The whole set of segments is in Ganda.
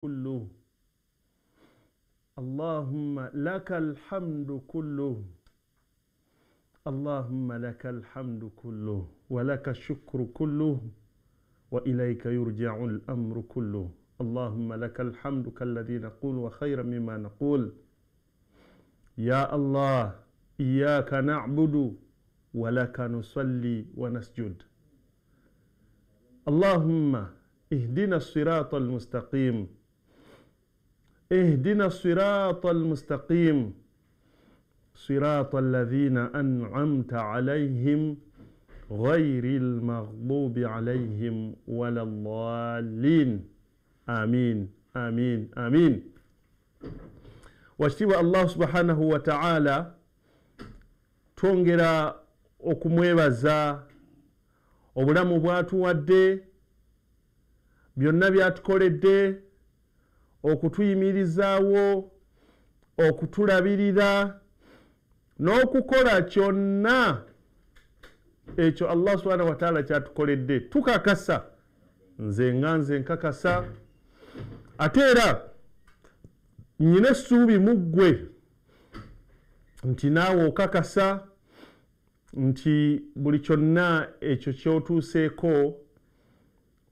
كله اللهم لك الحمد كله اللهم لك الحمد كله ولك الشكر كله وإليك يرجع الأمر كله اللهم لك الحمد كالذي نقول وخيرا مما نقول يا الله إياك نعبد ولك نصلي ونسجد اللهم اهدنا الصراط المستقيم اهدنا الصراط المستقيم صراط الذين أنعمت عليهم غير المغضوب عليهم ولا الضالين آمين آمين آمين واشتوى الله سبحانه وتعالى تونجرا okumwebaza za obulamu bwatuwadde byonna byatukoledde okutuyimirizaawo okutulabirira n'okukola kyonna ekyo allah subhanahu wataala kyatukoledde tukakasa nze nga nze nkakasa ate era nyina essuubi mu ggwe nti naawe okakasa nti buli kyonna ekyo kyotuuseeko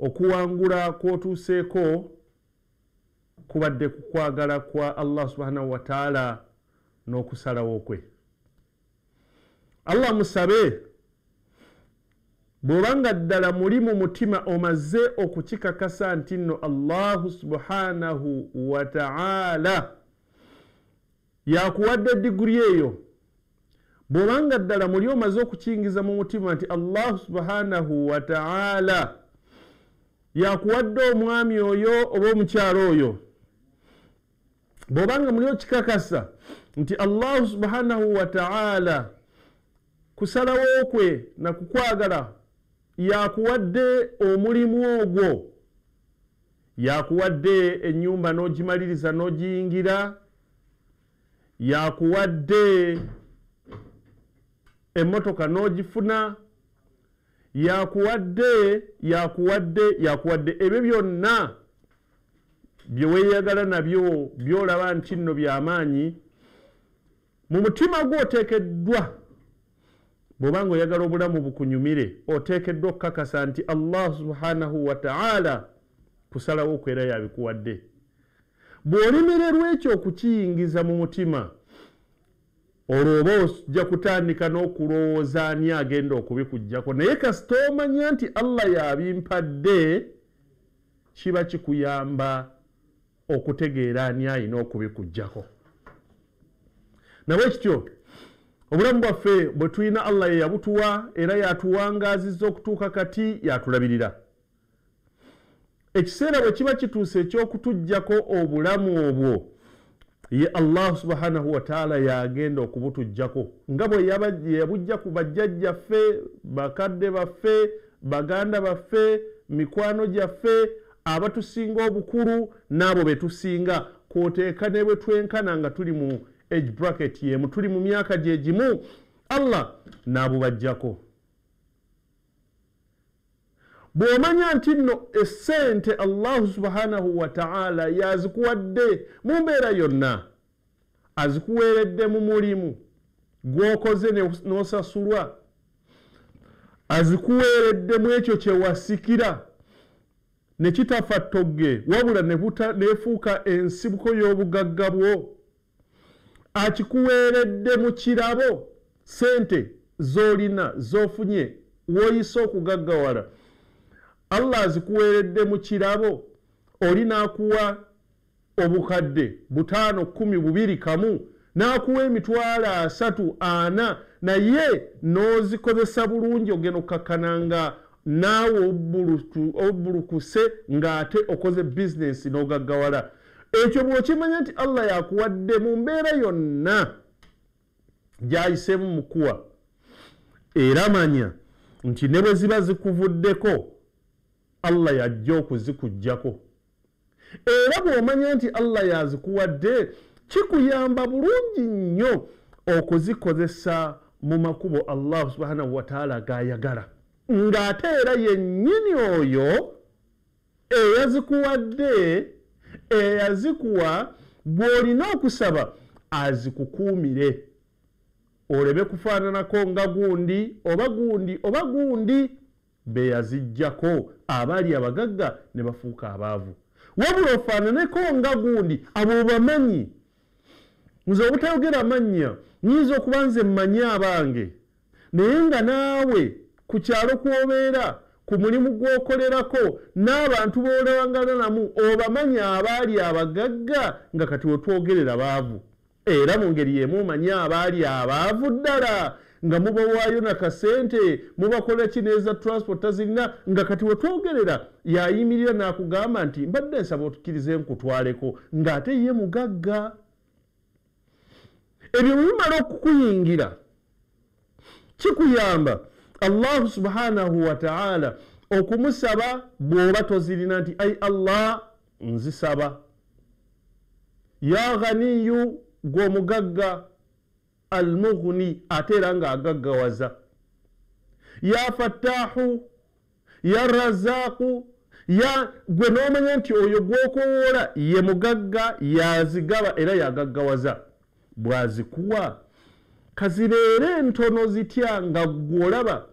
okuwangula kwotuuseeko kubadde ku kwagala kwa allah subhanahu wataala n'okusalawo kwe allah musabe bwobanga ddala muli mu mutima omaze okukikakasa nti nno allahu subhanahu wataala yakuwadde diguri eyo bwobanga ddala muli omaze okukingiza mu mutima nti allahu subhanahu wataala yakuwadde omwami oyo oba omukyalo oyo bwobanga muliokikakasa nti allahu subhanahu wataala kusalawo kwe nakukwagala yakuwadde omulimu ogwo yakuwadde enyumba n'ogimaliriza n'ogiyingira yakuwadde emmotoka n'ogifuna yakuwadde yakuwadde yakuwadde ebyo byonna byeweeyagala nabyo byolaba nti nno byamaanyi mu mutima gwe oteekeddwa bweoba nga oyagala obulamu bukunyumire oteekeddwa okukakasa nti allah subhanahu wataala kusalawo okwera yabikuwadde bw'olemererwa ekyo okukiyingiza mu mutima olwo oba ojja kutandika n'okulowooza ani agenda okubikugjako naye kasita omanya nti allah yabimpadde kiba kikuyamba okutegeera ani ayina okubikugjako nabwe kityo obulamu bwaffe bwe tulina allah yeyabutuwa era yatuwangaziza okutuuka kati yatulabirira ekiseera bwe kiba kituuse ekyokutugjako obulamu obwo ye allah subhanahu wataala yagenda okubutugjako nga bwe yabujja ku bajjajjaffe bakadde baffe baganda baffe mikwano gyaffe abatusinga obukulu n'abo be tusinga kwoteeka ne bwe twenkana nga tuli mu age bracket yemu tuli mu myaka gye gimu allah n'abubajjako bw'omanya nti nno essente allahu subhanahu wataala yazikuwadde mu mbeera yonna azikuweeredde mu mulimu gw'okoze n'osasulwa azikuweereddemu ekyo kyewasikira ne kitafa ttogge wabula nebutanefuuka ensibuko y'obugagga bwo akikuweeredde mu kirabo sente z'olina z'ofunye woyise okugaggawala allah azikuweeredde mu kirabo oli n'akuwa obukadde butaano kumi bubiri kamu n'akuwa emitwalo asatu ana naye n'ozikozesa bulungi ogenokkakkananga naawe obulukuse ng'ate okoze bizinesi n'ogaggawala ekyo bwokimanya nti allah yakuwadde mu mbeera yonna gyayisemu mukuwa era manya nti ne bwe ziba zikuvuddeko allah yajja okuzikugjako era bw'omanya nti allah yazikuwadde kikuyamba bulungi nnyo okuzikozesa mu makubo allahu subhanahu wataala gaayagala ng'ate era yennyini oyo eyazikuwadde eyazikuwa gw'olina okusaba azikukuumire olebe kufaananako nga gundi oba gundi oba gundi beyaziggyako abaali abagagga ne bafuuka abaavu wabula ofaananeko nga gundi abobamanyi nze obutayogera mannya nyinza okuba nze mmanyi abange naye nga naawe ku kyalo kwobeera ku mulimu gwokolerako n'abantu boolawangalanamu obamanya abaali abagagga nga kati wetwogerera baavu era mu ngeri yemu omanye abaali abaavu ddala nga mubawaayo nakasente mubakola kineeza transporta zirina nga kati wetwogerera yayimirira n'akugamba nti mbadde nsaba otukkirize nkutwaleko ng'ate ye mugagga ebyo bwe bimala okukuyingira kikuyamba allah subhanahu wataala okumusaba bwoba tozirina nti ai allah nzisaba ya ghaniyu gweomugagga almughni ate era nga agaggawaza ya fattahu ya razaqu ya gwe nomanya nti oyo gwokowoola ye mugagga yazigaba era yagaggawaza bwazikuwa kazibeere entono zitya nga gwolaba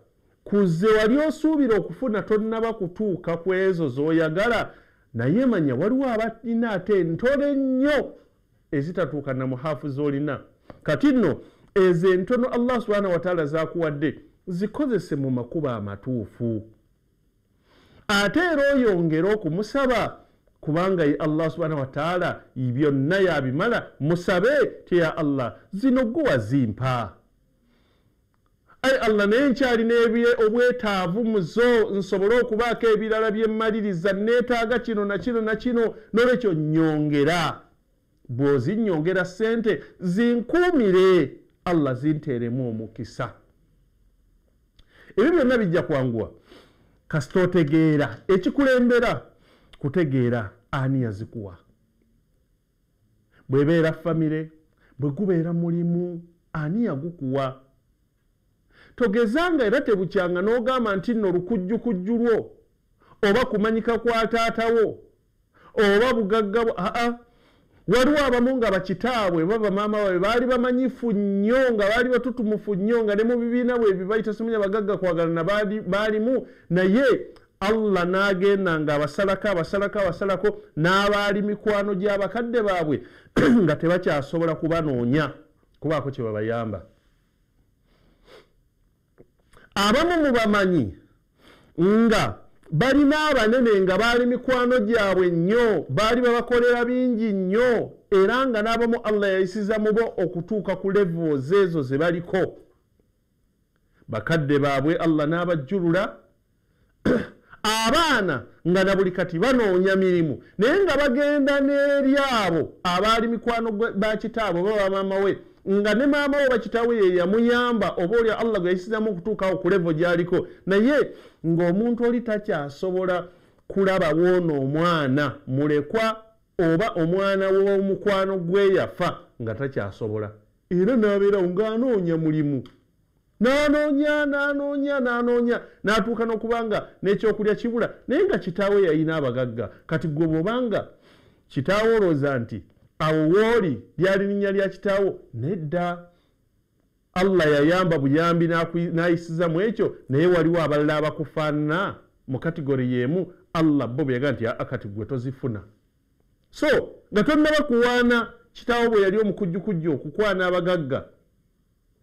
kuze wali osuubira okufuna tonaba kutuuka ku ezo zoyagala naye manya waliwo abalina ate entono ennyo ezitatuuka na muhaafu zolina kati nno ezo entono allah subhanahu wataala zakuwadde zikozese mu makubo amatuufu ate era oyongere okumusaba kubanga ye allah subhanahu wataala byonna yabimala musabe teya allah zino guwa zimpa ayi allah naye nkyalina obwetaavu muzo nsobole okubaako ebirala byemmaliriza neetaaga kino nakino nakino nolwekyo nyongera bwozinyongera sente zinkuumire allah zinteeremu omukisa ebyo byonna bijja kwanguwa kasita otegeera ekikulembera kutegeera ani yazikuwa bwebeera famire bwe gubeera mulimu ani yagukuwa togezanga era tebukyanga n'ogamba nti nno lukujjukujju lwo oba kumanyika kwa taatawo oba bugagga bwo aa waliwo abamu nga bakitaabwe baba maama bawe baali bamanyifu nnyo nga baali batutumufu nnyo nga ne mu bibiina bwebyo bayita simunya bagagga kwagalana baalimu naye allah n'agenda nga abasalako abasalako abasalako n'abaali mikwano gy'abakadde baabwe nga tebakyasobola kubanoonya kubaako kye babayamba abamu mu bamanyi nga balina abanene nga baali mikwano gyabwe nnyo baali babakolera bingi nnyo era nga n'abamu allah yayisiza mubo okutuuka ku levels ezo ze baliko bakadde baabwe allah n'abajjulula abaana nga na buli kati banoonya mirimu naye nga bagenda n'eri abo abaali mikwano bakitaabwe baba maama we nga ne maama we bakitaawe ye yamuyamba oba olya allah gwe yayisizamu okutuukawo ku levo gy'aliko naye ng'omuntu oli takyasobola kulaba woono omwana mulekwa oba omwana w'omukwano gweyafa nga takyasobola era n'abeerawo ng'anoonya mulimu nanoonya nanoonya nanoonya natuuka nokubanga nekyokulya kibula naye nga kitaawe yayina abagagga kati gwe bwobanga kitaawo olooza nti awo wooli lyali linnya lya kitaawo nedda allah yayamba buyambi nayisiza mu ekyo naye waliwo abalala abakufaanana mu katigori yemu allah bo beyagaa nti aa kati gwe tozifuna so nga tonnabakuwaana kitaawo bwe yali omukujjukujju okukwana abagagga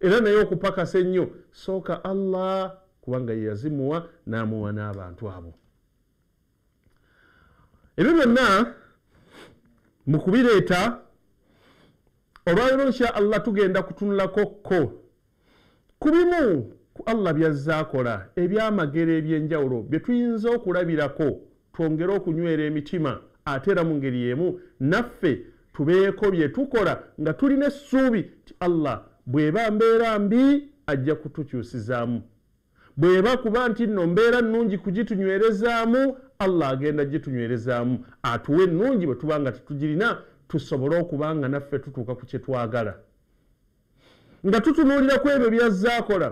era naye okupakasa ennyo sooka allah kubanga yeyazimuwa n'amuwa n'abantu abo ebyo byonna mu kubireeta olwaliro nkya allah tugenda kutunulako ko ku bimu ku allah byazza akola ebyamagero ebyenjawulo bye tuyinza okulabirako twongere okunywera emitima ate era mu ngeri emu naffe tubeeko bye tukola nga tulina essuubi nti allah bweba mbeera mbi ajja kutukyusizaamu bweba kuba nti nno mbeera nnungi kugitunywerezaamu allah agenda gitunywerezaamu atuwa ennungi bwe tuba nga tetugirina tusobole okuba nga naffe tutuuka ku kyetwagala nga tutunuulireku ebyo byazzaakola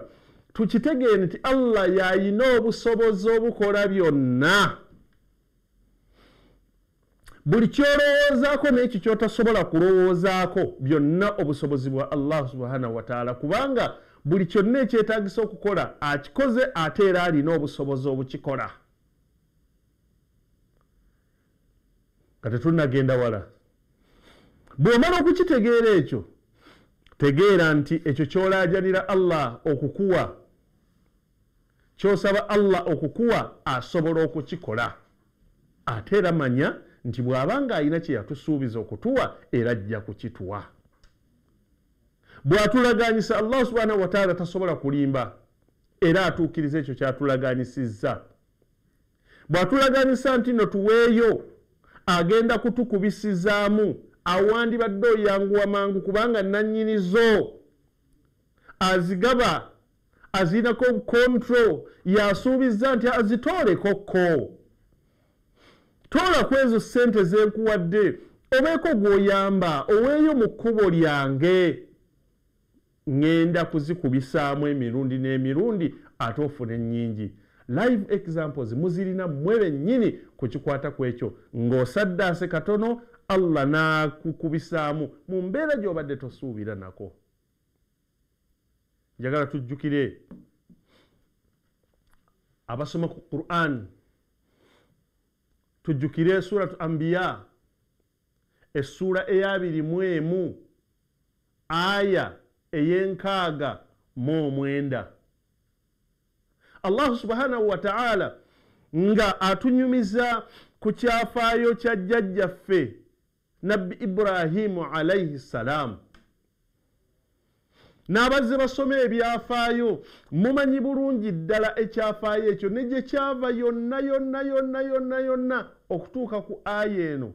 tukitegeere nti allah yalina obusobozi obukola byonna buli kyolowoozaako n'ekyo kyotasobola kulowoozaako byonna obusobozi bwa allah subhanahu wataala kubanga buli kyonna ekyetagisa okukola akikoze ate era alina obusobozi obukikola nga tetunnagenda wala bwomala okukitegeera ekyo tegeera nti ekyo kyolajanira allah okukuwa kyosaba allah okukuwa asobola okukikola ate era manya nti bwabanga alina kyeyatusuubiza okutuwa era ajja kukituwa bwatulaganyisa allah subhanahu wataala tasobola kulimba era atuukiriza ekyo kyatulaganyisizza bwatulaganyisa nti no tuweeyo agenda kutukubisizaamu awandibadde oyanguwa mangu kubanga nannyinizo azigaba azirinako obukontrol yasuubiza nti azitoolekokko tola kwezo sente zenkuwadde obeeko gwoyamba oweeyo mu kkubo lyange ŋŋenda kuzikubisaamu emirundi n'emirundi ate ofune nyingi live examples muzirina mmwebe nnyini ku kikwata kwekyo ng'osaddaase katono allah n'akukubisaamu mu mbeera gy'obadde tosuubira nako njagala tujjukire abasoma ku quran tujjukire suratu ambiya essuula eyabiri mu emu aya eyenkaaga mu omwenda allahu subhanahu wataala nga atunyumiza ku kyafaayo kya jjajjaffe nabbi ibrahimu alaihi ssalaamu n'abazze basome ebyafaayo mumanyi bulungi ddala ekyafaayo ekyo ne gye kyava yonna yonna yonna yonna yonna okutuuka ku ayi eno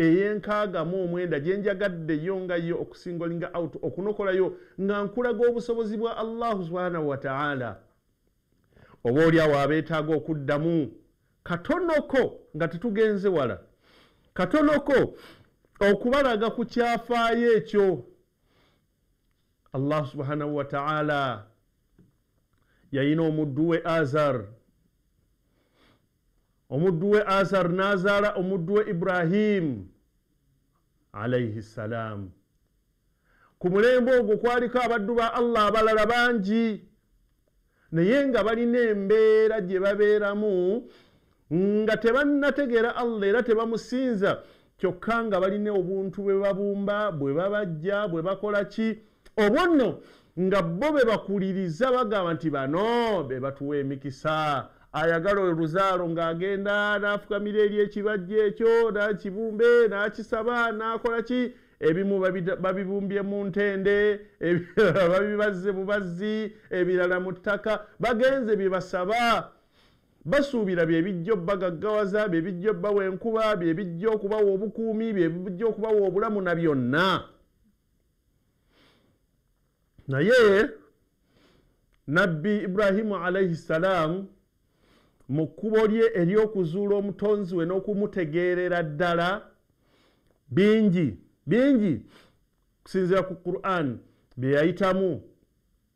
ey'enkaagamu omwenda gye njagaddeyo ngayo okusingolinga out okunokolayo nga nkulaga obusobozi bwa allahu subhanahu wataala obaoliawo abeetaaga okuddamu katonoko nga tetugenze wala katonoko okubalaga ku kyafaayo ekyo allah subhanahu wataala yayina omuddu we azar omuddu we azar nazaala omuddu we ibrahimu alaihi ssalaamu ku mulembe ogwo kwaliko abaddu ba allah abalala bangi naye nga balina embeera gye babeeramu nga tebanategeera allah era tebamusinza kyokka nga balina obuntu bwe babumba bwe babajja bwe bakola ki obwonno nga bo be bakuliriza bagamba nti bano be batuwa emikisa ayagala oluzaalo ng'agenda n'afukamira eri ekibajja ekyo n'akibumbe n'akisaba n'akola ki ebimu babibumbye mu ntende ebirala babibazze bubazzi ebirala mu ttaka bagenze bye basaba basuubira bye bijja obbagaggawaza bye bijja obbawa enkuba bye bijja okubawa obukuumi bye bijja okubawa obulamu na byonna naye nabbi ibrahimu alaihi ssalaamu mu kkubo lye ery'okuzuula omutonzi we n'okumutegeerera ddala bingi bingi kusinziira ku quran bye yayitamu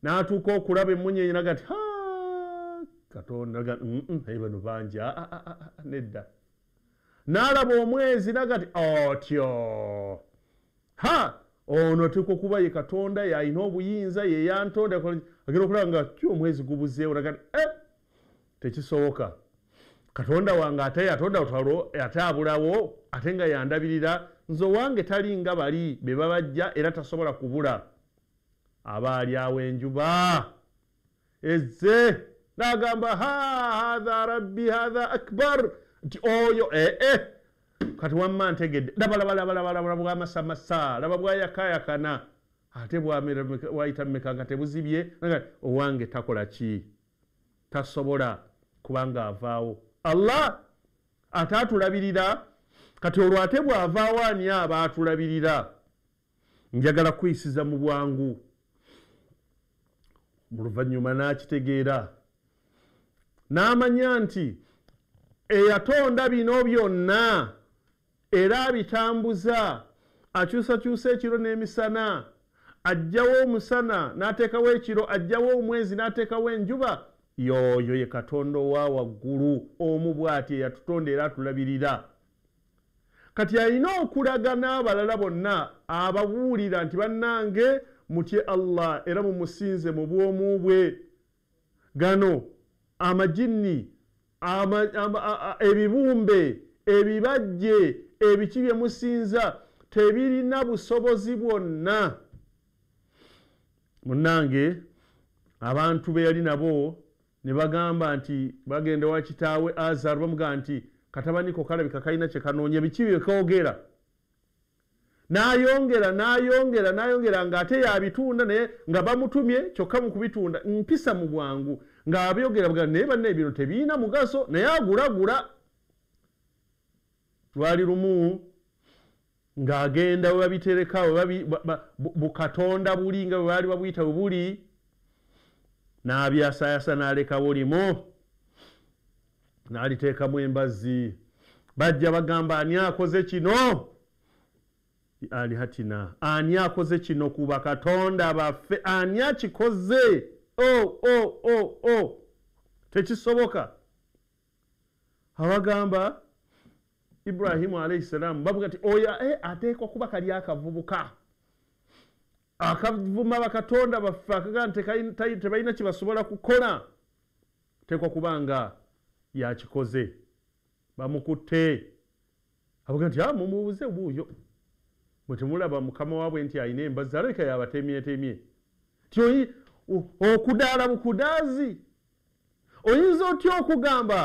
n'atuuka okulaba emunyenyi naga ti ha katonda mm, mm, naye bano bangi ah, ah, ah, nedda n'alaba omwezi naga ti otyo ha ono tuka okuba ye katonda yeayina obuyinza yeyantonda agenda okulaba nga ky omwezi gubuzeewo nagati eh, tekisoboka katonda wange ate atonda atabulawo ate nga yandabirira nze owange tali nga bali be babajja era tasobola kubula abaali awo enjuba ezze nagamba ha hatha rabbi hatha akbar nti oyo ee eh, eh. kati wamma ntegedde labalabalabalabalaba bwamasamasa laba bwayakayakana ate bwayita mumeka nga tebuzibye owange takola ki tasobola kubanga avaawo allah ate atulabirira kati olwo ate bwavaawo ani aba atulabirira njagala kwyisiza mu bwangu mu luvannyuma n'akitegeera n'amanya nti eyatonda bino byonna era abitambuza akyusakyusa ekiro n'emisana ajjawo omusana n'ateekawo ekiro ajjawo omwezi n'ateekawo enjuba yoyo ye katonda owa waggulu omu bw'ati eyatutonda era atulabirira kati alina okulaga n'abalala bonna ababuulira nti bannange mutye allah era mumusinze mu bwomu bwe gano amajinni ebibumbe ebibajje ebiki bye musinza tebirina busobozi bwonna munange abantu be yali nabo ne bagamba nti bagenda wa kitaawe azaru bamugamba nti katabaniko kalabika kalina kyekanoonya biki byekoogera nayongera nayongera nayongera ngaate yabitunda naye nga bamutumye kyokka mukubitunda mpisa mu bwangu ngaabyogera naye banne bino tebiina mugaso naye agulagula lwali lumu ng'agenda we babitereka bukatonda buli nga bwe baali babuyita we buli n'abyasayasa n'alekawo limu n'aliteekamu embazzi bajja bagamba ani akoze kino ali hatina ani akoze kino ku bakatonda baffe ani akikoze o oh, o oh, o oh, o oh. tekisoboka abagamba ibrahimu alaihisalaamu bavuga nti oyo eh, ateekwa kuba kali akavubuka akavuma bakatonda baffe akagana tebalina kyebasobola kukola teekwa kuba nga yakikoze bamukutte avuga nti ah, mumubuze buuyo mwetemulaba mukama wabwe nti ayina embazi alabika yabatemyetemye tioyi okudaala bukudaazi oyinza otya okugamba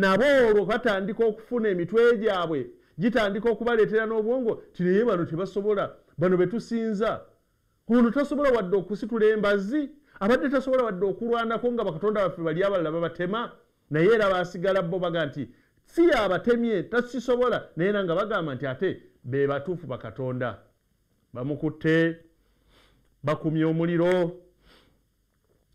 nabo olwo batandika okufuna emitwe gyabwe gitandika okubaleetera n'obwongo tinaye bano tebasobola bano betusinza ono tasobola wadde okusitula embazi abadde tasobola wadde okulwanako nga bakatonda baffe bali abalala babatema naye era basigala bo baga nti si yabatemye takisobola naye nanga bagamba nti ate be batuufu bakatonda bamukutte bakumye omuliro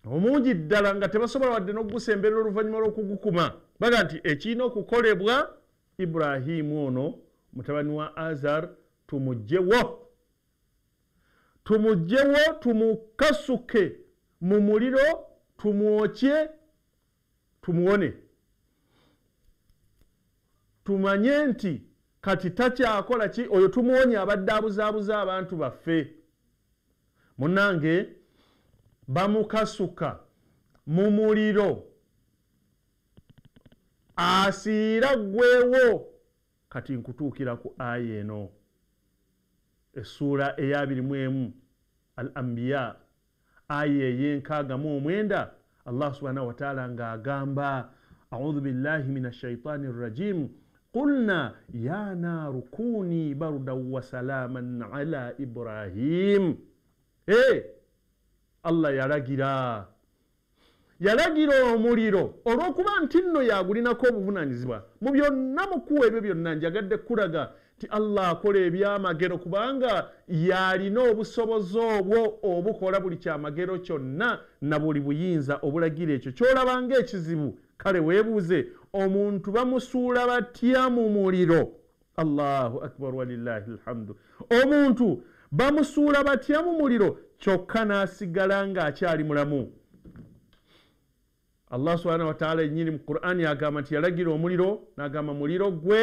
omungi ddala nga tebasobola wadde n'okugusemberera oluvannyuma lw'okugukuma baga nti ekirina okukolebwa iburahimu ono mutabani wa azar tumugjewo tumugjewo tumukasuke mu muliro tumwokye tumuwone tumanye nti kati takyakola ki oyo tumuwonye abadde abuzaabuza abantu baffe munange bamukasuka mu muliro asiira ggwewo kati nkutuukira ku aya eno essuula eya 2mu al ambiya aya eyenkaagamu omwenda allah subhanahu wataala ng'agamba audhu billahi min ashaitaani rrajimu qulna ya naaru kuuni bardan wasalaaman ala ibrahim e allah yaragira yalagira omuliro olwokuba nti nno yagulinako obuvunanyizibwa mu byonna mukuwa ebyo byonna njagadde kulaga ti allah akola ebyamagero kubanga yalina obusobozi obwo obukola buli kyamagero kyonna na buli buyinza obulagira ekyo kyolabanga ekizibu kale weebuuze omuntu bamusuula batya mu muliro allahu akbar walilahi lhamdu omuntu bamusuula batya mu muliro kyokka n'asigala ng'akyali mulamu allah subhanahu wataala enyini mu qur'an yagamba nti yalagira omuliro nagamba muliro gwe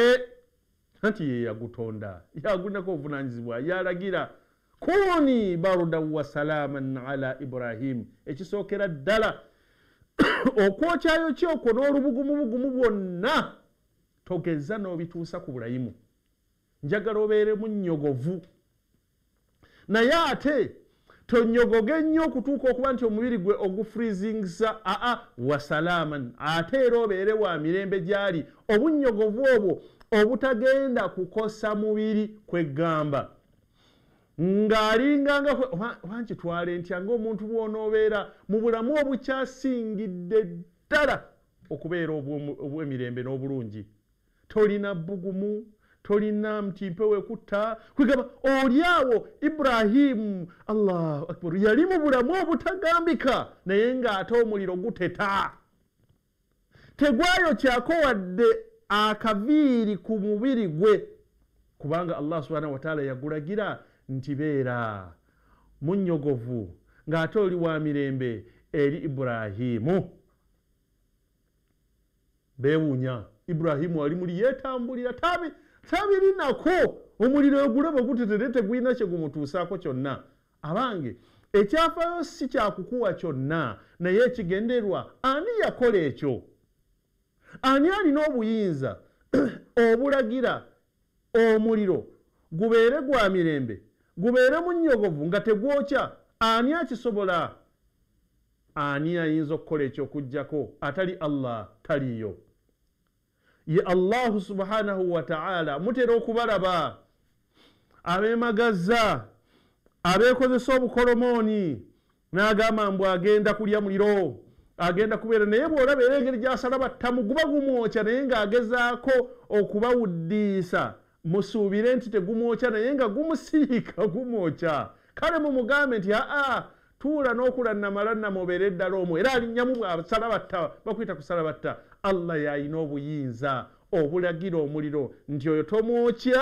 anti ye yagutonda yagunako obuvunanyizibwa yalagira kuni baruda wasalaman ala ibrahim ekisookera ddala okwokyayo ki okwo n'olubugumubugumu bwonna togeza n'obituusa ku bulayimu njagala obeeremu nnyogovu naye ate tonyogoge nnyo okutuuka okuba nti omubiri gwe ogufriizingisa aa wasalaaman ate era obeere wa mirembe gyali obunyogovu obwo obutagenda kukosa mubiri kwegamba ng'alinganga obankitwale ntya ngaomuntu bwonoobeera mu bulamu obukyasingidde ddala okubeera obw'emirembe n'obulungi tolina bugumu tolina mutimpe wekutta kwigamba olyawo iburahimu allahu akbar yali mu bulamu obutagambika naye ng'ate omuliro guteta tegwayokyako wadde akaviiri ku mubiri gwe kubanga allah subhanahu wataala yagulagira nti beera munyogovu ng'ate oli wa mirembe eri iburahimu beewuunya iburahimu ali muli yeetambulira tabi tabirinako omuliro ogulaba ogutetere teguyina kyegumutuusaako kyonna abange ekyafaayo si kyakukuwa kyonna naye ekigenderwa ani yakola ekyo ani alina obuyinza obulagira omuliro gubeere gwa mirembe gubeere munyogovu nga tegwokya ani akisobola ani ayinza okukola ekyokujjako atali allah taliyo ye allahu subhanahu wataala mutera okubalaba abemagaza abekozesa obukolomooni n'agamba mbu agenda kulya muliro agenda kubeera naye bw'olaba era engeri gy'asala battamu guba gumwokya naye ng'agezaako okubawuddiisa musuubire nti tegumwokya naye nga gumusiika gumwokya kale mumugambe nti aa tuula n'okulannamala nnamubeere eddala omu era alinnyamu bwasala batta bakwyita kusala batta allah yayina obuyinza obulagira omuliro nti oyo tomwokya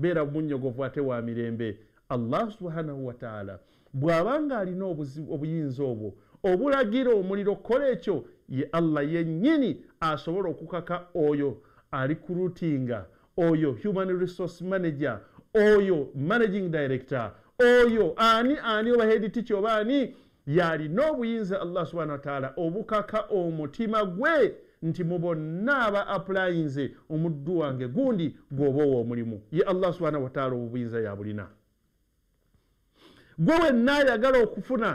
beera munyogovu ate wa mirembe allah subhanahu wataala bw'abanga alina obuyinza obwo obulagira omuliro kola ekyo ye allah yennyini asobola okukaka oyo ali kurutinga oyo human resource manager oyo managing director oyo ani ani oba head tich oba ani yalina obuyinza allah subhanahu wataala obukaka omutima gwe nti mubonna aba apulayinze omuddu wange gundi gwobaowa omulimu ye allah subhana wataala obubuyinza yabulina gwe wenna ayagala okufuna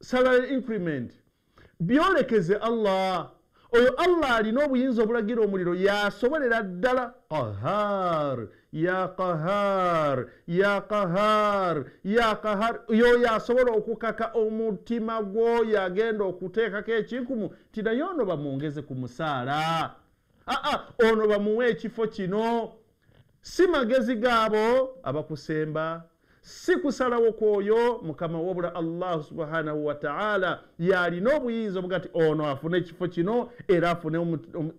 salary increment byolekeze allah oyo allah alina obuyinza obulagira omuliro yasobolera ddala qahar ya kahar ya kahar ya kahar yoyo asobola okukaka omutima gwoyo agenda okuteekako ekinkumu tinayo ono bamwongeze ku musaala aa ah, ah, ono bamuwe ekifo kino si magezi gaabo abakusemba si kusalawo kwoyo mukama wabula allahu subhanahu wataala yalina obuyinza obuga ti ono afune ekifo kino era afune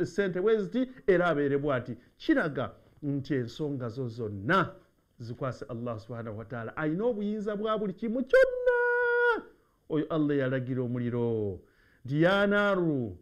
sente weziti era abeerebwa ati kiraga nti ensonga zo zonna zikwase allah subhanahu wataala alina obuyinza bwa buli kimu kyonna oyo allah yalagira omuliro nti yanaru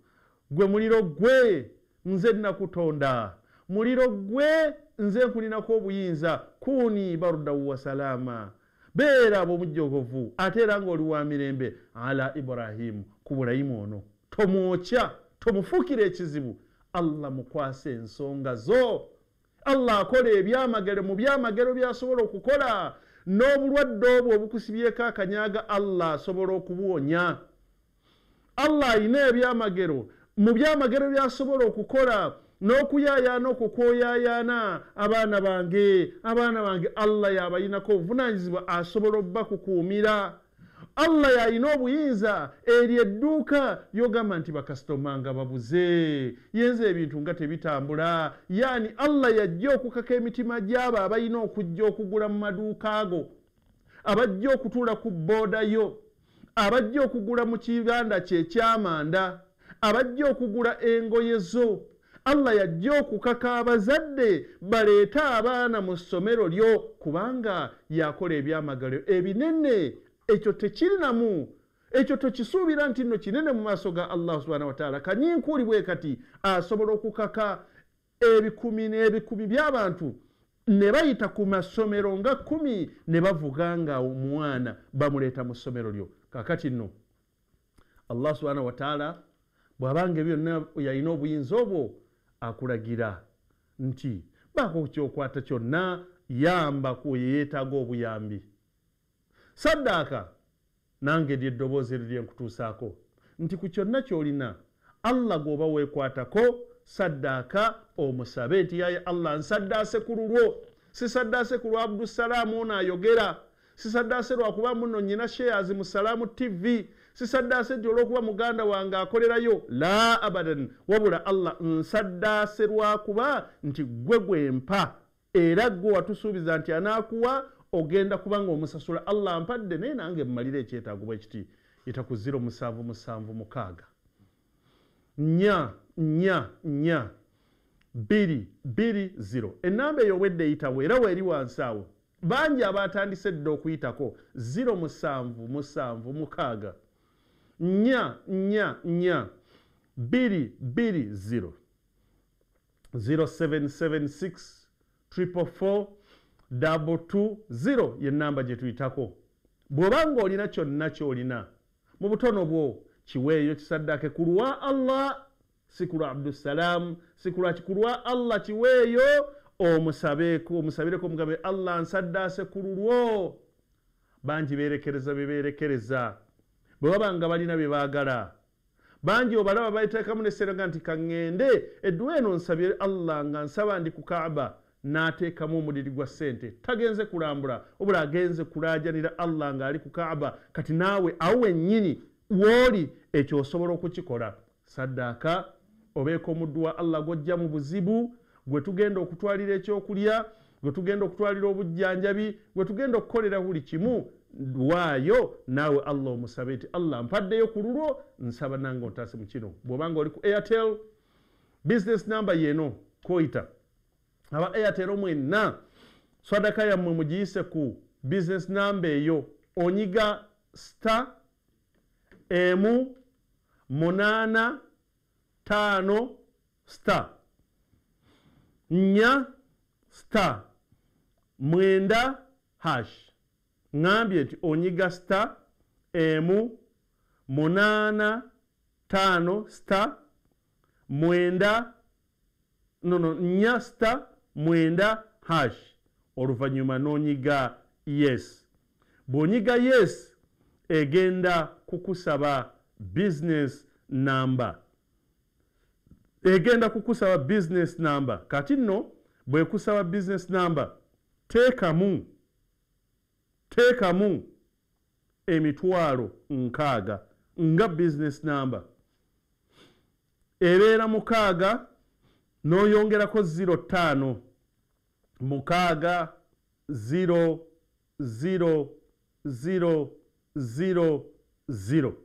gwe muliro gwe nze nakutonda muliro gwe nze nkulinako obuyinza kuuni barudau wasalaama beera abomujogovu ate era ngaoli wa mirembe ala ibrahimu ku bulayimu ono tomwokya tomufuukira ekizibu allah mukwasa ensonga zo allah akola ebyamagero mu byamagero byasobola okukola n'obulwadde obwo obukusibyeko akanyaga allah asobola okubuwonya allah ayina ebyamagero mu byamagero byasobola okukola n'okuyaayaana okukwoyaayaana abaana bange abaana bange allah yaabayinako obuvunanyizibwa asobola obba kukuumira allah yalina obuyinza eri edduuka yogamba nti bakasitoma nga babuze yenza ebintu nga tebitambula yaani allah yajja okukaka emitima gyabo abalina okujja okugula mu maduuka ago abajja okutuula ku booda yo abajja okugula mu kibanda kyekyamanda abajja okugula engoye zo allah yajja okukaka abazadde baleete abaana mu ssomero lyo kubanga yakola ebyamagalo ebinene ekyo tekiri namu ekyo tokisuubira nti nno kinene mu maaso ga allah subhana wataala kanyinkuuli bwe kati asobola okukaka ebikumi n'ebikumi by'abantu ne bayita ku masomero nga kumi ne bavuga nga omwana bamuleeta mu ssomero lyo kakati nno allah subhana wataala bw'abanga ebyonna yalina obuyinza obwo akulagira nti baako kyokwata kyonna yamba kuyeyeetaaga obuyambi saddaaka nange lyeddoboozi eri lyenkutuusaako nti ku kyonna kyolina allah gwoba weekwatako saddaaka omusabe nti yaye allah nsaddaase ku lulwo sisaddaase ku lwa abdusalaamu ono ayogera sisaddaase lwakuba muno nyina sheyazi mu salaamu tivi sisaddaase nti olwokuba muganda wange akolerayo la abadan wabula allah nsaddaase lwakuba nti gwe gwempa era gwe watusuubiza nti anaakuwa ogenda kubanga omusasula allah mpadde naye nange mumalire ekyetaago bwe kiti yitaku 7776 enamba eyo obwedde eyitawo era weeri wansi awo bangi abatandise edda okuyitako 7766 triple 4 220 yennamba gye tuyitako bw'oba ng'olina kyonna ky'olina mu butono bwo kiweeyo kisaddake ku lwa allah si ku lwa abdusalaamu si ku lwaki ku lwa allah kiweeyo omusabeeko omusabireko omugabe allah nsaddaase ku lulwo bangi beerekereza bye beerekereza bwe babanga balina bye baagala bangi obalaba bayiteekamu neserenga nti kaŋŋende edduwa eno nsabye allah nga nsaba ndi ku kaaba n'ateekamu omuliri gwa ssente tagenze kulambula obula agenze kulaajanira allah ng'ali ku kaaba kati naawe awe ennyini wooli ekyo osobola okukikola saddaaka obeeka omuddu wa allah gwojja mu buzibu gwe tugenda okutwalira ekyokulya gwe tugenda okutwalira obujjanjabi gwe tugenda okukolera buli kimu waayo naawe allah omusabe nti allah mpaddeyo ku lulwo nsaba nange ontaase mu kino bw'obanga oli ku airtel business number yeeno koyita 0 aba airtel mwenna swadaka yammwe mugiyise ku business numbe eyo onyiga sta emu munaana taano sta nnya sta mwenda hash ŋambye nti onyiga sta emu munaana taano sta mwenda nono nnya sta mwenda hash oluvannyuma n'onyiga yes bw'onyiga yes egenda kukusaba business number egenda kukusaba business number kati nno bwekusaba business number teekamu teekamu emitwalo nkaaga nga business number ebeera mukaaga n'oyongerako ziro ttaano mukaaga ziro ziro ziro ziro ziro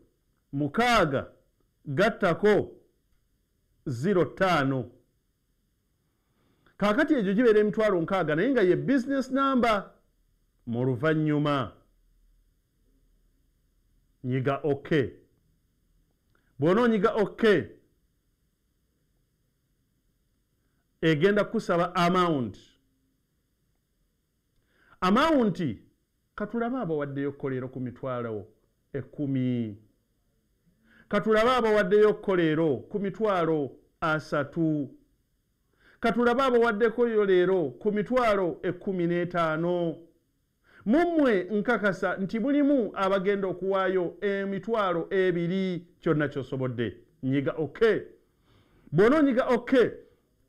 mukaaga gattako ziro ttaano kaakati egyo gibeera emitwalo nkaaga naye nga ye bisinesi namba mu luvannyuma nyiga ok bw'onoonyiga ok egenda kusaba amawunti amawunti katulabe abawaddeyo kkolero ku mitwalo ekumi katulabe abawaddeyo kkolero ku mitwalo asatu katulabe abawaddekoyo leero ku mitwalo ekumi n'etaano mummwe nkakasa nti mulimu abagenda okuwaayo emitwalo ebiri kyonna kyosobodde nyiga oke bw'onoonyiga oke okay.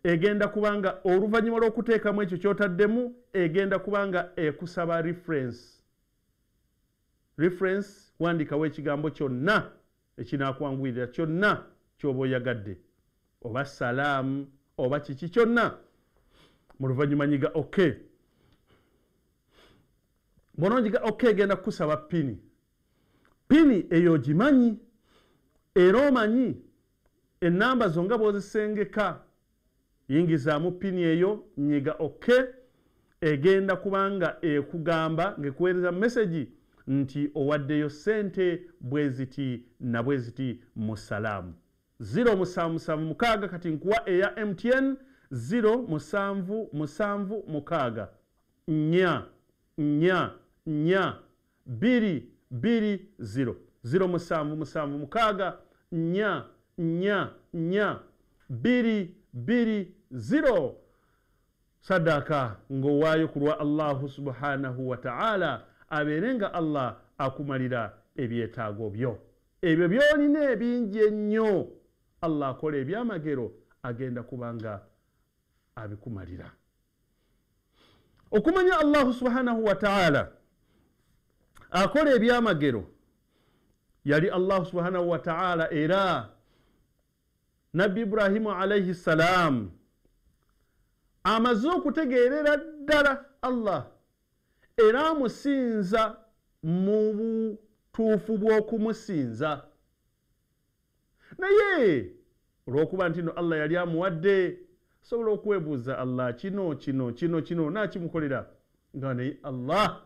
egenda kubanga oluvannyuma lw'okuteekamu ekyo kyotaddemu egenda kubanga ekusaba reference reference wandikawo ekigambo kyonna ekinakwanguyirira kyonna kyoba oyagadde oba salaamu oba kiki kyonna mu luvannyuma nyiga ok bonoonjiga ok egenda kukusaba pini pini eyo ogimanyi era omanyi enamba zo nga bwozisengeka yingizaamu pini eyo nyiga oke egenda kubanga ekugamba ngekuweereza meseji nti owaddeyo sente bweziti na bweziti mu salaamu 0776 kati nkuwa eya mtn 076 4 4 2 2 0 076 4 4 4 2 2 zero sadaka ngaowaayo ku lwa allahu subhanahu wataala abeere nga allah akumalira ebyetaago byo ebyo byolina ebingi ennyo allah akola ebyamagero agenda kubanga abikumalira okumanya allahu subhanahu wataala akola ebyamagero yali allahu subhanahu wataala era nabbi ibrahimu alaihi ssalaamu amaze okutegeerera ddala allah era amusinza mu butuufu bw'okumusinza naye olw'okuba nti no allah yali amuwadde sobola okwebuuza allah kino kino kino kino naakimukolera nga naye allah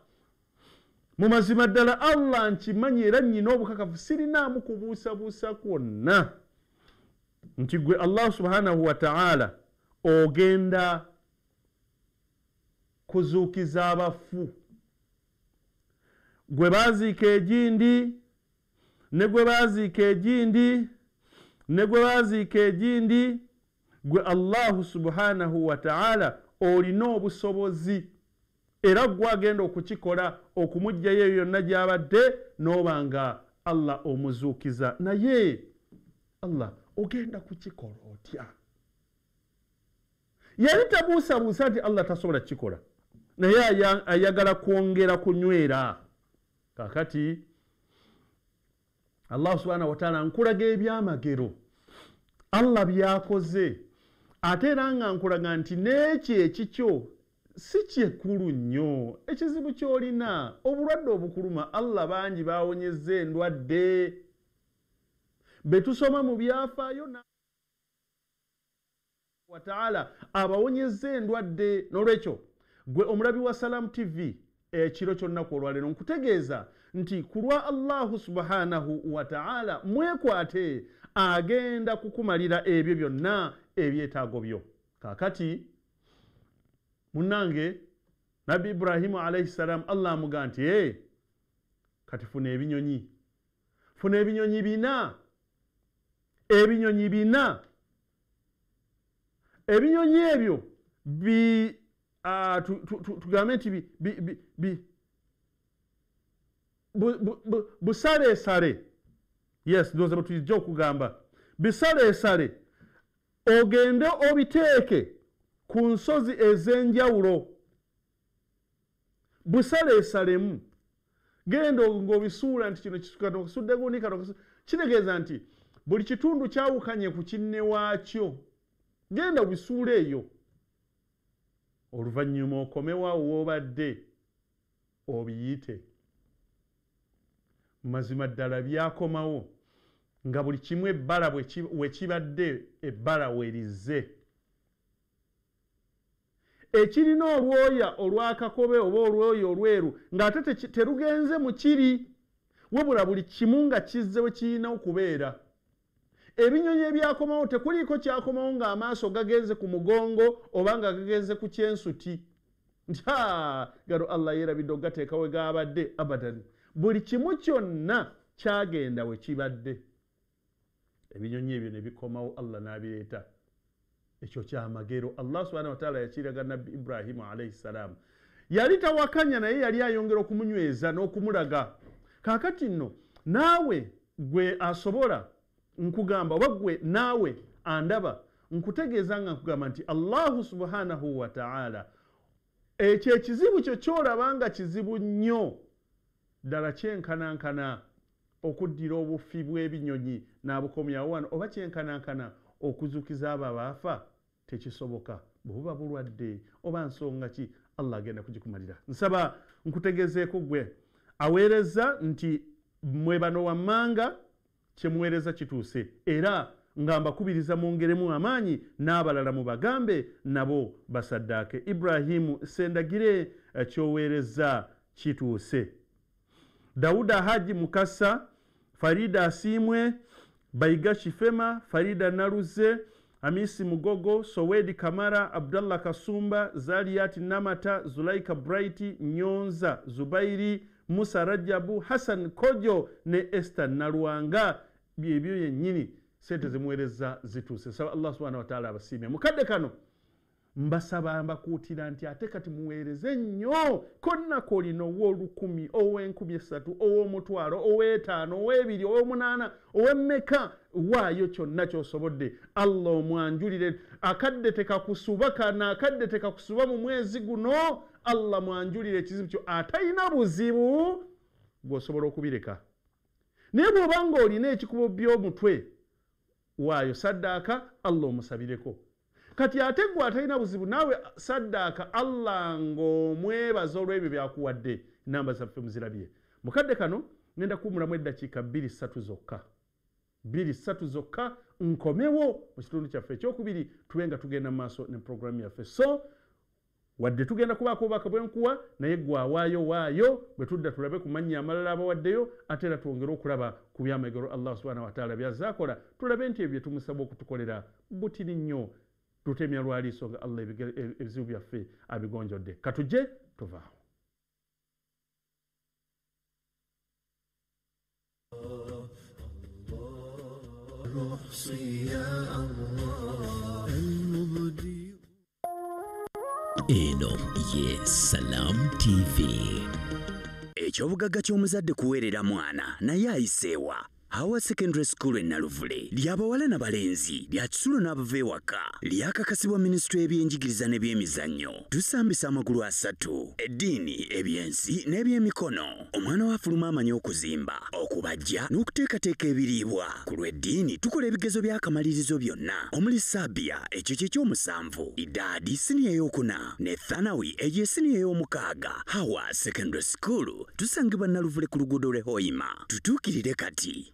mu mazima ddala allah nkimanyi era nnyina obukakafu sirinaamu kubuusabuusa kwonna nti gwe allah subhanahu wataala ogenda kuzuukiza abafu gwe baaziika egindi ne gwe baaziika egindi ne gwe baaziika egindi gwe allahu subhanahu wataala olina obusobozi era gweagenda okukikola okumugjayo eyo yonna gy'abadde n'oba nga allah omuzuukiza naye allah ogenda kukikola otya yali tabuusabuusa nti allah tasobola kukikola naye ayagala kwongera kunywera kakati allah subhanahu wataala nkulaga ebyamagero allah byakoze ate era nga nkulaga nti n'ekyo ekikyo si kyekulu nnyo ekizibu kyolina obulwadde obukuluma allah bangi bawonyeza endwadde betusoma mu byafaayo wataala abawonyeza endwadde n'olwekyo gwe omulabi wa salaamu tv ekiro eh, kyonnaku olwaleero nkutegeeza nti ku lwa allahu subhanahu wataala mwekwate agenda kukumalira ebyo byonna ebyetaago byo kaakati munnange nabbi ibrahimu alaihi salaamu allah amuga nti e kati funa ebinyonyi funa ebinyonyi bina ebinyonyi bina ebinyonyi ebyo tugambe nti busaleesale yes ndoza betuijja okugamba bisaleesale ogende obiteeke ku nsozi ez'enjawulo busaleesalemu genda ng'obisuula nti kino kkasudde gundi kano kitegeeza nti buli kitundu kyawukanye ku kinne waakyo genda obisuula eyo oluvannyuma okomewo awo w'obadde obiyite mazima ddala byakomawo nga buli kimu ebbala wekibadde ebbala werize ekirina olwoya olwakakobe oba olwoya olweru ng'ate terugenze mu kiri webula buli kimu nga kizze wekirina okubeera ebinyonyi ebyakomawo tekuliiko kyakomawo ngaamaaso gagenze ku mugongo oba nga gagenze ku kyensuti nta ah, galo allah yerabidde ogateeka we gabadde abadan buli kimu kyonna kyagenda we kibadde ebinyonyi ebyo nebikomawo allah nabireeta ekyo kyamagero allah subhanau wataala yakiraga nabbi ibrahimu alaihi ssalaamu yali tawakanya naye yali ayongera okumunyweza n'okumulaga kaakati nno naawe gwe asobola nkugamba oba gwe naawe andaba nkutegeeza nga nkugamba nti allahu subhanahu wataala ekyo ekizibu kyo kyolaba nga kizibu nnyo ddala kyenkanankana okuddira obufi bw'ebinyonyi n'abukomyawo wano oba kyenkanankana okuzukiza abo abaafa tekisoboka bwebuba bulwadde oba nsonga ki allah agenda kugikumalira nsaba nkutegezeeko gwe aweereza nti mwe bano wammanga kye muweereza kituuse era nga mbakubiriza mwongeremu amaanyi n'abalala mu bagambe nabo basaddaake iburahimu sendagire eh, kyoweereza kituuse dawuda haji mukasa farida asiimwe baiga shifema farida naluze amisi mugogo sowedi kamara abdallah kasumba zaliyati namata zulaika brit nyonza zubairi musa rajabu hasan kojo ne esta nalwanga byebyo yennyini sente zimuweereza zituuse saba allah subhana wataala abasiimye mukadde kano mbasaba mbakuutira nti ate kati muweereze nnyo konnako olina owolukumi owenkumi esatu owomutwalo owetaano owebiri owomunaana owemmeka waayo kyonna kyosobodde allah omwanjulire akadde tekakusuba kana akadde tekakusuba mu mwezi guno allah mwanjulira ekizibu kyo atalina buzibu gweosobola okubireka naye bwoba nga olina ekikubo byomutwe waayo saddaaka allah omusabireko kati ate gwe atalina buzibu naawe saddaaka allah ngaomwebaza olwebyo byakuwadde namba zaffe muzirabye mukadde kano nenda kuumulamu eddakiika 23 zokka 23 zokka nkomewo mu kitundu kyaffe ekyokubiri tube nga tugenda mu maaso ne puroguramu yaffe so wadde tugenda kubaako obubaka bwenkuwa naye gwawaayo waayo bwe tudda tulabe kumanya amalala abawaddeyo ate era twongere okulaba ku byamagero allah subhana wataala byazaakola tulabe nti ebyo byetumusaba okutukolera butini nnyo tutemya lwaliiso nga allah e, ebizibu byaffe abigonjodde katujje tuvaawo روح صيا الله enom ye salam tv ekyobugagga ky'omuzadde kuweerera mwana naye ayiseewa Hawa Secondary School e Naluvule lya bawala na balenzi lya kisulo n'abava ewaka lyakakasibwa minisitule y'ebyenjigiriza n'ebyemizannyo tusambisa amagulu asatu eddiini ebyensi n'ebyemikono omwana wa fuluma amanyi okuzimba okubajja n'okuteekateeka ebiriibwa ku lw'eddiini tukola ebigezo by'akamalirizo byonna omuli sabia ekyo kyekyomusanvu idaadi siniya ey'okuna ne thanawi egye siniya ey'omukaaga hawa secondary school tusangibwa naluvule ku luguudo lwe hoima tutuukirire kati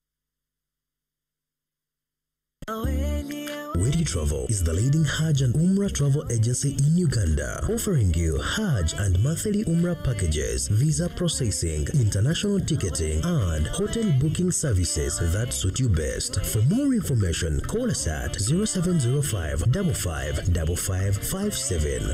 Witty Travel is the leading Hajj and Umrah travel agency in Uganda, offering you Hajj and monthly Umrah packages, visa processing, international ticketing, and hotel booking services that suit you best. For more information, call us at 0705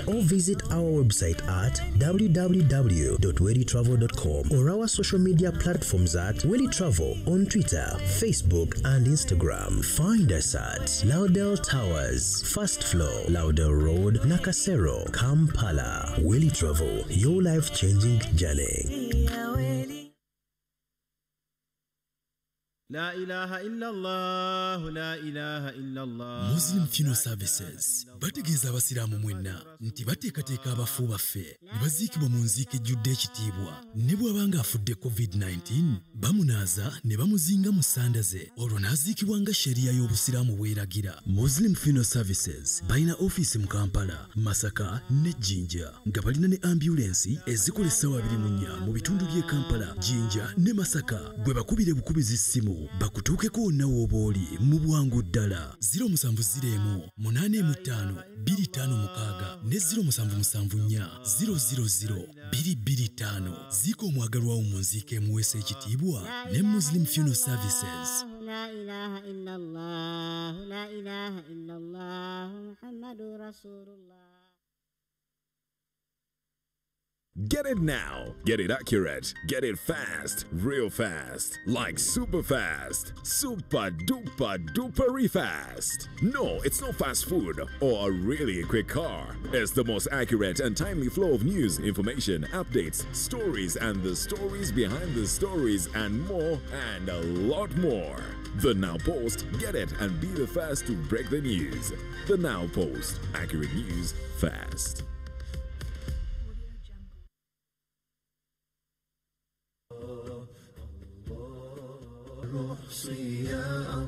or visit our website at www.wittytravel.com or our social media platforms at Wedi Travel on Twitter, Facebook, and Instagram. Find us Mossad, Laudel Towers, First Floor, Laudel Road, Nakasero, Kampala. Willy Travel, your life changing journey. La ilaha illallah, la ilaha illallah. Muslim Funeral Services bategeeza abasiraamu mwenna nti bateekateeka abafu baffe ne baziikibwa mu nziika ejjudde ekitiibwa ne bw'aba ng'afudde covid-19 bamunaaza ne bamuzinga mu ssanda ze olwo n'aziikibwa nga sheriya y'obusiraamu bweragira muslim funeral services balina ofiisi mu kampala masaka ne jinja nga balina ne ambyulensi ezikola essaawa 24 mu bitundu by'e kampala jinja ne masaka gwe bakubire bukubizi ssimu bakutuukeko wonna w'oba oli mu bwangu ddala 0 musanvu ziremu 8 mu 5 ttaano biri ttaano mukaga ne ziro musanvu musanvu nya ziro ziro ziro biri biri ttaano ziko omwagalwawo mu nziika ekitiibwa ne muslim funeral services Get it now. Get it accurate. Get it fast. Real fast. Like super fast. Super duper dupery fast. No, it's not fast food or a really quick car. It's the most accurate and timely flow of news, information, updates, stories, and the stories behind the stories, and more, and a lot more. The Now Post. Get it and be the first to break the news. The Now Post. Accurate news fast. الصياء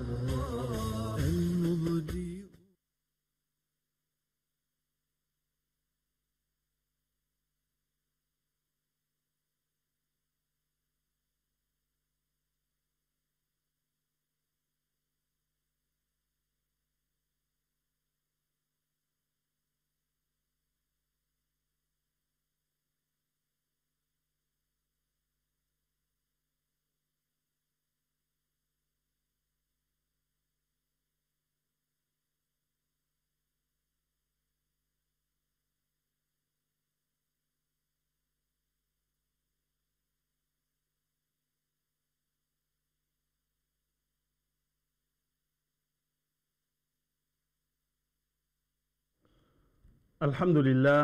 الحمد لله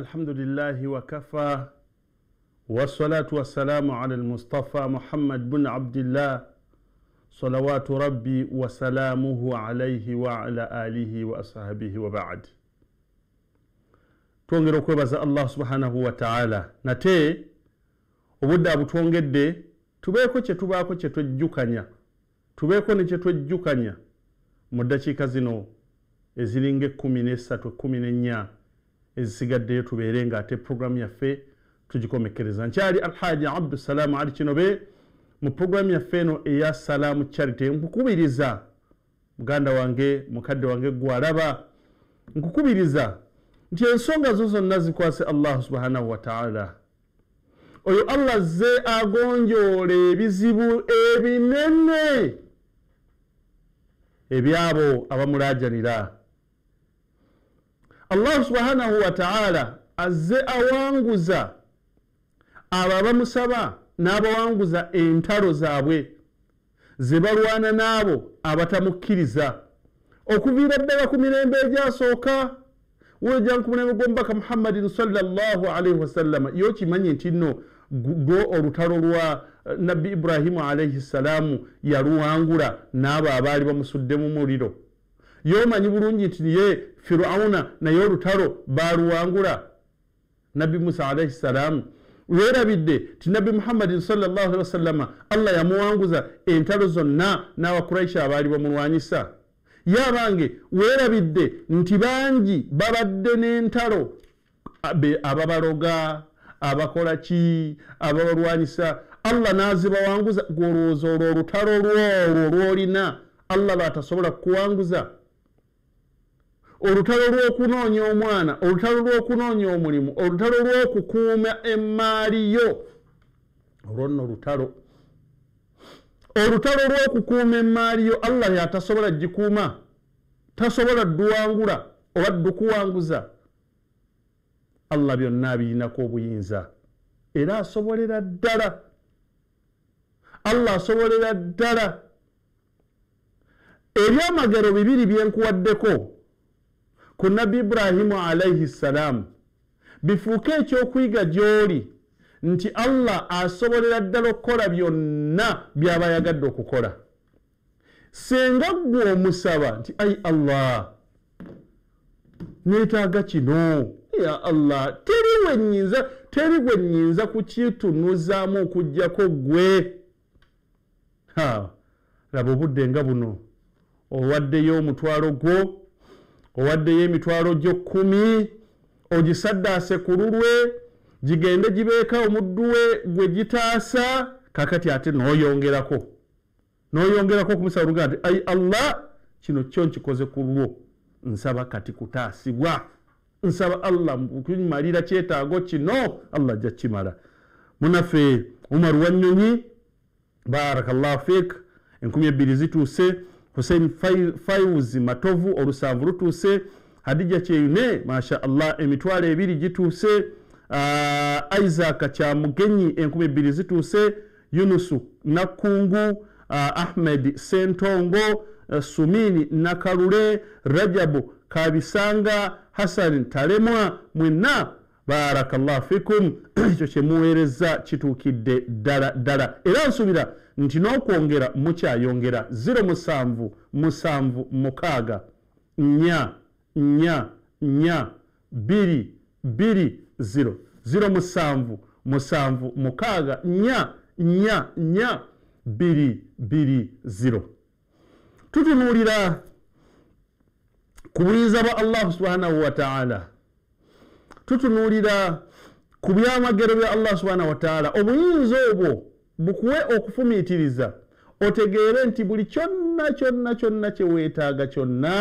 الحمد لله وكفى والصلاة والسلام على المصطفى محمد بن عبد الله صلوات ربي وسلامه عليه وعلى آله وأصحابه وبعد twongera okwebaza allah subhanahu wataala nate obudde abutwongedde tubeeko kye tubaako kye twejjukanya tubeeko ne kye twejjukanya mu ddakiika zino eziringa ekumi nesatu ekumi nenya ezisigaddeyo tubeere nga ate puroguramu yaffe tugikomekereza nkyali alhaji abdusalaamu ali kino be mu puroguramu yaffe eno eya salaamu charity nkukubiriza muganda wange mukadde wange gwalaba nkukubiriza nti ensonga zo zonna zikwase allah subhanahu wataala oyo allah ze agonjoola ebizibu ebinene ebyabo abamulajanira e allah subhanahu wataala azze awanguza abo abamusaba n'abawanguza entalo zaabwe ze balwana n'abo abatamukkiriza okuviira ddala ku mirembe egyasooka wejan ku mulembe gwomubaka muhammadin salllahu alaihi wasallama yokimanye nti nno gwo olutalo lwa eh, nabbi ibrahimu alaihi ssalaamu yaluwangula n'abo abaali bamusuddemu muliro yomanyi bulungi nti niye firauna naye olutalo baluwangula nabbi musa alaihi salaamu lwerabidde ti nabbi muhammadin salllahalihi wasallama allah yamuwanguza entalo zonna n'abakuraisha abaali bamulwanyisa ye abange werabidde nti bangi babadde n'entalo ababaloga abakola ki ababalwanyisa allah n'azibawanguza golowooza olwo olutalo lwo olwo lwolina allah lwatasobola kukuwanguza olutalo lw'okunoonya omwana olutalo lw'okunoonya omulimu olutalo lw'okukuuma emmaali yo olwo nno lutalo olutalo lw'okukuuma emmaali yo allah yatasobola gikuuma tasobola dduwangula oba ddukuwanguza allah byonna abirinako obuyinza era asobolera ddala allah asobolera ddala ebyamagero bibiri byenkuwaddeko ku nabbi ibrahimu alaihi ssalaamu bifuuke ekyokuyiga gy'oli nti allah asobolera ddala okukola byonna by'aba ayagadde okukola senga ggwe omusaba nti ai allah neetaaga kino ya allah teri wenyinza teri gwe nnyinza kukitunuzaamu okugjako ggwe laba obudde nga buno owaddeyo omutwalo gwo owaddeyo emitwalo gyo kkumi ogisaddaase ku lulwe gigende gibeeka omuddu we gwe gitaasa kakati ate n'oyongerako n'oyongerako okumusaulunga nti ai allah kino kyo nkikoze ku lulwo nsaba kati kutaasibwa nsaba allah mukimalira kyetaago kino allah ajja kkimala munaffe omar wanyonyi baraka llah fik enkumi ebbiri zituuse Hussein Fayuzi Matovu olusanvu lutuuse hadija kyeyune masha allah emitwalo ebiri gituuse uh, isaac kyamugenyi enkumi ebiri zituuse yunusu Nakungu uh, ahmed sentongo uh, sumini nakalule rajabu kabisanga hasani talemwa mwenna barakllah fikum ekyo kyemuweereza kituukidde ddala ddala era nsuubira nti n'okwongera mukyayongera 076 76 22 076 76 44 220 tutunuulira ku buyinza bwa allahu subhanahu wataala tutunuulira ku byamagero bya allah subhanahu wataala obuyinza obwo bukuwe okufumiitiriza otegeere nti buli kyonna kyonna kyonna kyeweetaaga kyonna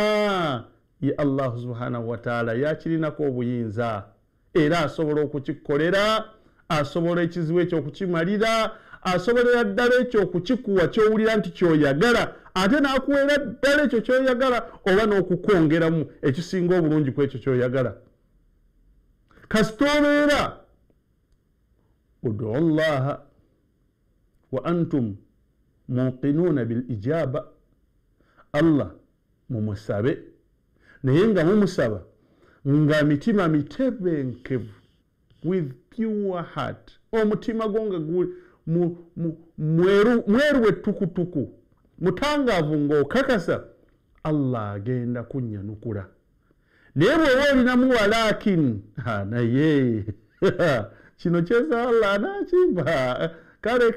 ye allahu subhanahu wataala yakirinako obuyinza era asobola okukikolera asobola ekizibu ekyokukimalira asobolera ddala ekyo okukikuwa kyowulira nti kyoyagala ate n'akuweera ddala ekyo kyoyagala oba n'okukwongeramu ekisinga obulungi ku ekyo kyoyagala kastomera udu llaha wa antum muqinuuna bilijaba allah mumusabe naye nga mumusaba nga mitima mitebenkevu with pure heart omutima gwo nga guli mweru wettukutuku mutangaavu ngaokakasa allah agenda kunyanukula naye bweba olinamuwala akin naye kino kyesala nakimba kale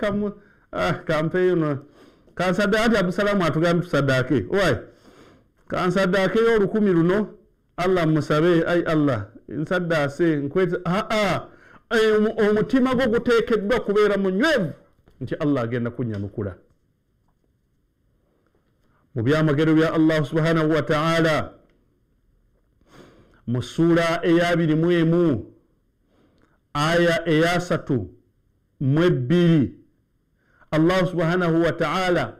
ah, kampeeno kansadaati abusalaamu atugambe tusaddaake owaye kansaddaakeyo olukumi luno allah musabe ai allah nsaddaase nkwete aa omutima gwo guteekeddwa kubeera munywevu nti allah agenda kunyanukula mu byamagero bya allahu subhanahu wataala mu ssuula eyabirimu emu aya eyasatu mu ebbiri allahu subhanahu wataala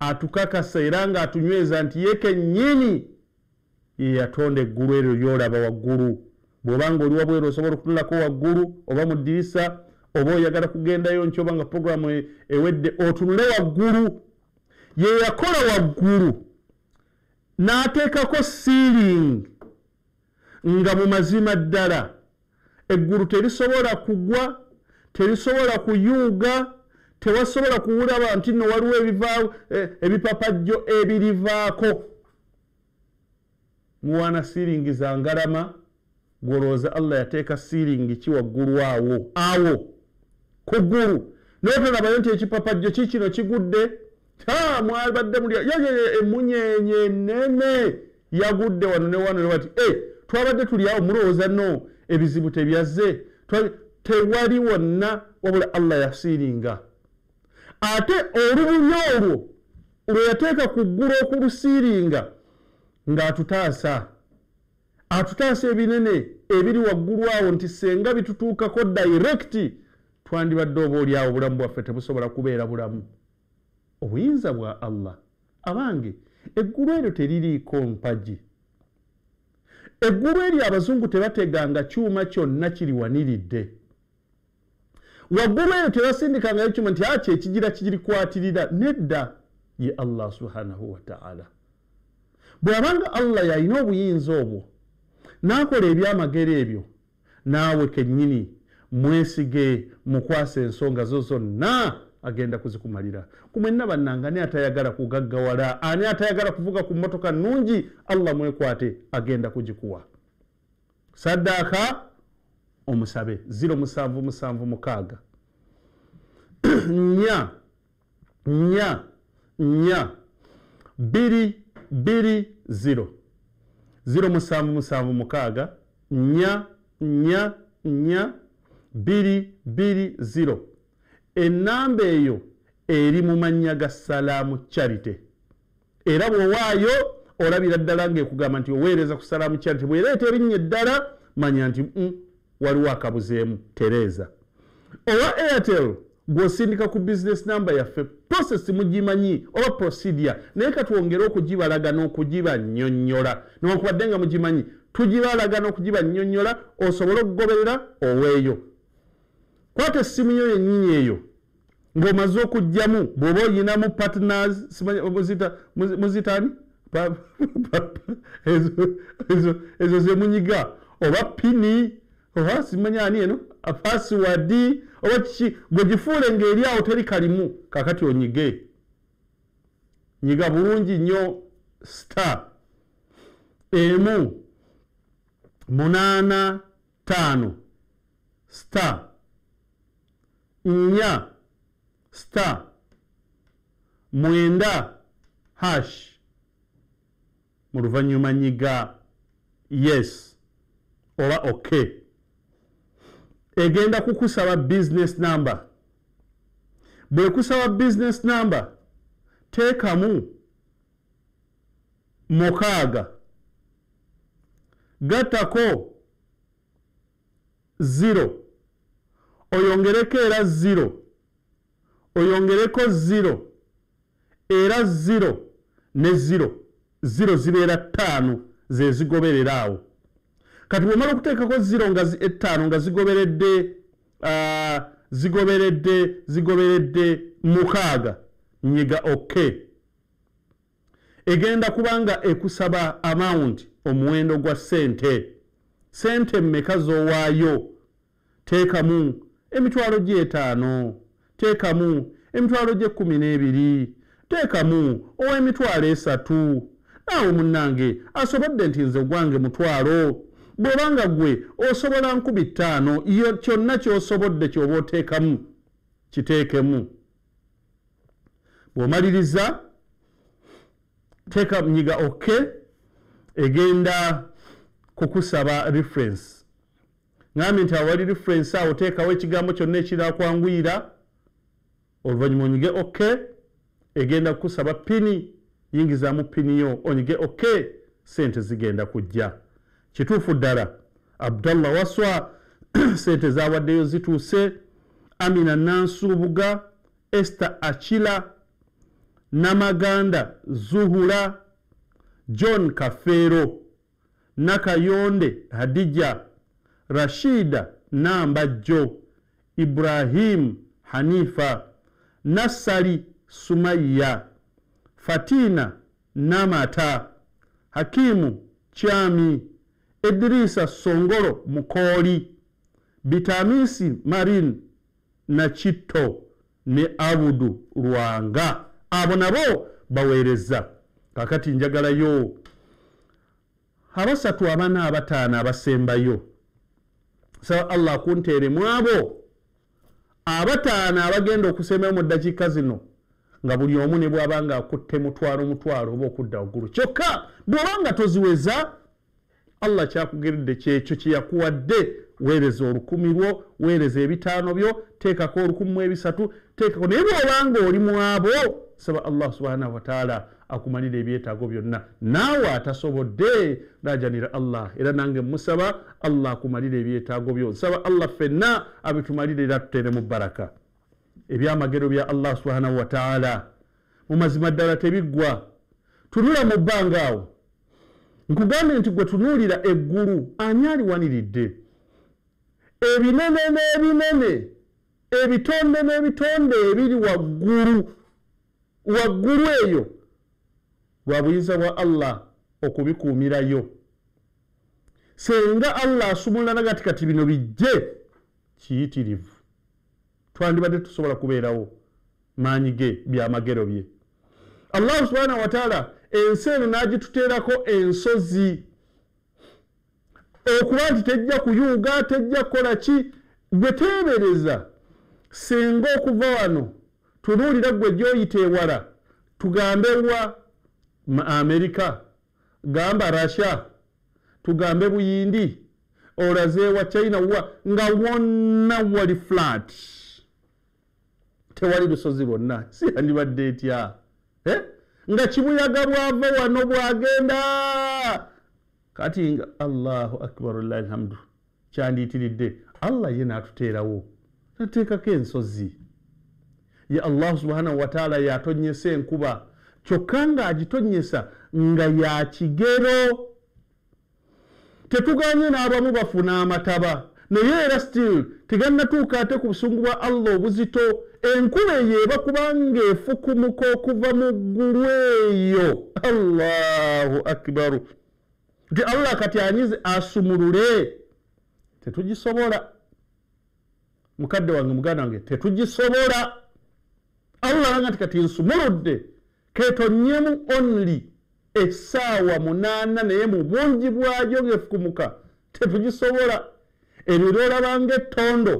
atukakasa era nga atunyweza nti yekennyini yeyatonda eggulu eryo lyolaba waggulu bwobanga oli wabweru osobola okutunulako waggulu oba mu ddirisa oba oyagala kugendayo nkyoba nga puroguramu e, ewedde otunule waggulu yeyakola waggulu n'ateekako siringi nga mu mazima ddala eggulu terisobola kugwa terisobola kuyuuga tewasobola kuwulaba nti no waliwo ebivaawo e, ebipapajjo ebirivaako muwaana siringi za ngalama gwolowooza allah yateeka siringi kiwaggulu awo awo ku ggulu notonabayo nti ekipapajjo kikino kigudde mwabadde mulya yyy emunyeenye nene yagudde wano newano newati eh, twabadde tuli awo mulowooza no ebizibu tebyazze tewali wonna wabula allah yasiiringa ate olubuli olwo lwe yateeka ku ggulu okulusiiringa ng'atutaasa atutaasa ebinene ebiri waggulu awo nti senga bitutuukako dairekiti twandibadde oba oliawo obulamu bwaffe tebusobola kubeera bulamu obuyinza bwa allah abange eggulu eryo teririiko mpaji eggulu eri abazungu tebateganga kyuma kyonna kiriwaniridde waggulu eyo tebasindikangayo kyuma nti akyo ekigira kigirikwatirira nedda ye allah subhanahu wataala bw'abanga allah yalina obuyinza obwo n'akola ebyamagero ebyo naawe kennyini mwesige mukwasa ensonga zo zonna agenda kuzikumalira kumwena bananga ani atayagala kugaggawala ani atayagala kuvuga ku motoka nungi allah mwekwate agenda kugikuwa saddaaka omusabe 76 2 2 0 0 7 7 6 4 4 4 2 2 0 ennamba eyo eri mu mannya ga salaamu charity era bw'owaayo olabira ddala ngaekugamba nti oweereza ku salaamu charity bwereeta erinnya eddala manya nti mm, waliwo akabuzeemu tereeza owa airtel gwosindika ku business number yaffe prosesi mugimanyi oba procedure naye katwongere okugibalaga n'okugiba nnyonnyola newakubadde nga mugimanyi tugibalaga n'okugiba nnyonnyola osobole okugoberera oweeyo kwata essimu yo yennyini eyo ng'omaze okujjamu bw'oba oyinamu patners simanya muzita muzitani ezo ze munyiga oba pini oba simanya ani eno apaswadi oba kiki gwegifuule ng'eri awo teri kalimu kakati onyige nyiga bulungi nnyo star emu munaana taano star nnya star mwenda hash mu luvannyuma nyiga yes oba ok egenda kukusaba business number bwekusaba business number teekamu mukaaga gattako oyongereko era ziro oyongereko ziro era ziro ne ziro ziro zibeera ttaano ze zigoberera awo kati wemala okuteekako ziro nga ettaano nga zigoberedde zigoberedde zigoberedde mukaaga nyiga ok egenda kubanga ekusaba amaunti omuwendo gwa ssente sente mmeka z'owaayo teekamu emitwalo gyetaano teekamu emitwalo gyekkumi n'ebiri teekamu ow'emitwalo esatu naawe munnange asobodde nti nze gwange mutwalo bw'obanga ggwe osobola nkubi ttaano iyo kyonna ky'osobodde ky'oba oteekamu kiteekemu bw'omaliriza teeka nyiga okke egenda kukusaba reference ŋambye nti awali reference awo oteekawo ekigambo kyonna ekinakwanguyira oluvannyuma onyige ok egenda kukusaba pini yingizaamu piniyo onyige ok sente zigenda kujja kituufu ddala abdallah waswa sente zawaddeyo zituuse amina nansuubuga esta akila namaganda zuhula john kafeero nakayonde hadija Rashida Nambajjo, Ibrahim Hanifa, Nasari Sumaiya, Fatina Namata, Hakimu Chami, Edrisa Songoro Mukoli, Bitamisi Marin Nachito ne Abudu Rwanga. Abo nabo baweereza. Kakati njagalayo. Habasatu abana abataana abasembayo. saa allah akunteeremu abo abataana abagenda okusemayo mu ddakiika zino nga buli omu ne bwaba nga akutte mutwalo mutwalo oba okudda waggulu kyokka bw'oba nga toziweza allah kyakugeredde kyekyo kyeyakuwadde weereza olukumi lwo weereza ebitaano byo teekako olukumi ebisatu teekako naye bwobanga oli muabo saba allah subhanahu wataala akumalira ebyetaago byonna naawe atasobodde najanira allah era nange musaba allah akumalira ebyetaago byo nsaba allah fenna abitumalire era tutere mu baraka ebyamagero bya allah subhanahu wataala mumazima ddala tebiggwa tunula mu bbanga awo nkugambe nti gwe tunuulira eggulu ani aliwaniridde ebinene n'ebinene ebitonde n'ebitonde ebiri waggulu waggulu eyo lwa buyinza bwa allah okubikuumirayo senga allah asumulana gati kati bino bijje kiyitirivu twandibadde tusobola kubeerawo maanyi ge byamagero bye allahu subhanahu wataala ensi eno n'agituteerako ensozi okuba nti tejja kuyuuga tejja kukola ki gweteebereza singa okuva wano tunuulira gwe gyoyita ewala tugambewa amerika gamba russia tugambe buyindi olazeewa china wa nga wonna wali flat tewali lusozi lwonna siyandibadde etya nga kibuyaga bwava wano bwagenda kati nga allahu akbar wallahi lhamdu kyanditiridde allah ye naatuteerawo tateekako ensozi ye allahu subhanahu wataala yatonyesa enkuba kyokka ngaagitonyesa nga yakigero tetuganye n'abamu bafuna amataba naye era still teganatuuka ate ku busungu bwa allah obuzito enkuba eyo eba kubanga efukumuka okuva mu ggulu eyo allahu akbaru Nti Allah kati anyize asumulule. Tetujisobola. Mukadde wange muganda wange tetujisobola. Allah nga kati nsumuludde. Keto nyemu only. Esawa munana naye mu bungi bwajo ng'efukumuka. Tetujisobola. Ebiro olabanga ettondo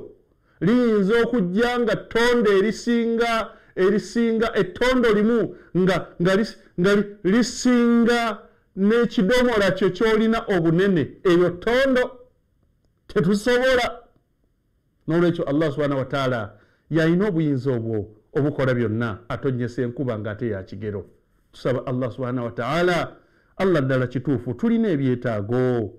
liyinza okujja nga ttondo erisinga erisinga ettondo limu nga nga lisinga li, li n'ekidomola kyo ky'olina obunene eyo ttondo tetusobola n'olwekyo allah subhana wataala yalina obuyinza obwo obukola byonna atonyesa enkuba ng'ate yakigero tusaba allah subhana wataala allah ddala kituufu tulina ebyetaago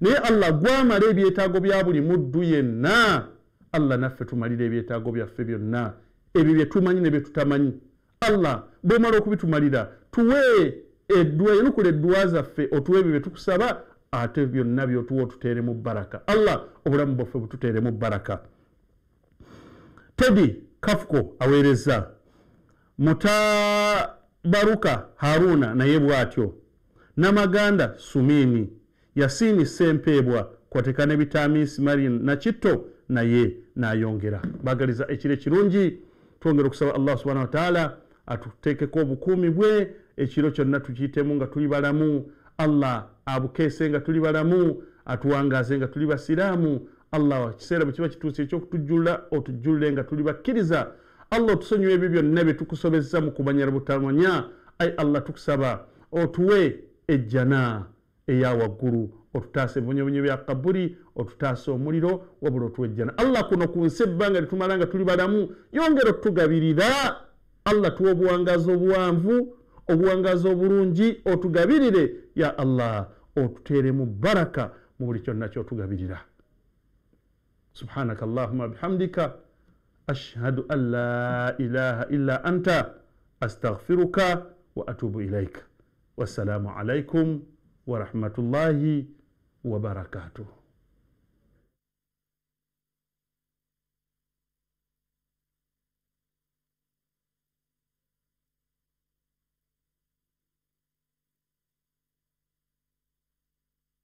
naye allah gwamala ebyetaago bya buli muddu yenna allah naffe tumalira ebyetaago byaffe byonna ebyo byetumanyi ne byetutamanyi allah bwemala okubitumalira tuwe eddwa yanukula eddwa zaffe otuwa ebyo bye tukusaba ate byonna byotuwa otuteeremu baraka allah obulamu bwaffe bututeeremu baraka tedi kafuko aweereza mutabaruka haruna naye bw'atyo namaganda sumini yasiini sempeebwa kwateka ne bitamisi marin nakitto naye nayongera bagaliza ekiro ekirungi twongera okusaba allah subhana wataala atuteekeko obukuumi bwe ekiro kyonna tukiyitemu nga tuli balamu allah abukeese nga tuli balamu atuwangaze nga tuli basiraamu allah kiseera bwe kiba kituuse ekyokutujjulla otujjulle nga tuli bakkiriza allah otusonyiwa ebyo byonna bye tukusobezza mu kumanyira butamanya ayi allah tukusaba otuwe ejjana eya waggulu otutaasa ebibonyobonyo bya kaburi otutaasa omuliro wabula otuwe ejjana allah kuno ku nsi ebbanga ne tumala nga tuli balamu yongera otutugabirira allah tuwa obuwangazi obuwanvu obuwangazi obulungi otugabirire ya allah otuteeremu baraka mu buli kyonna kyotugabirira subhanaka allahuma bihamdika ashhadu an la ilaha illa anta astaghfiruka wa atubu ilaika wassalamu alaikum warahmatullahi wabarakatuh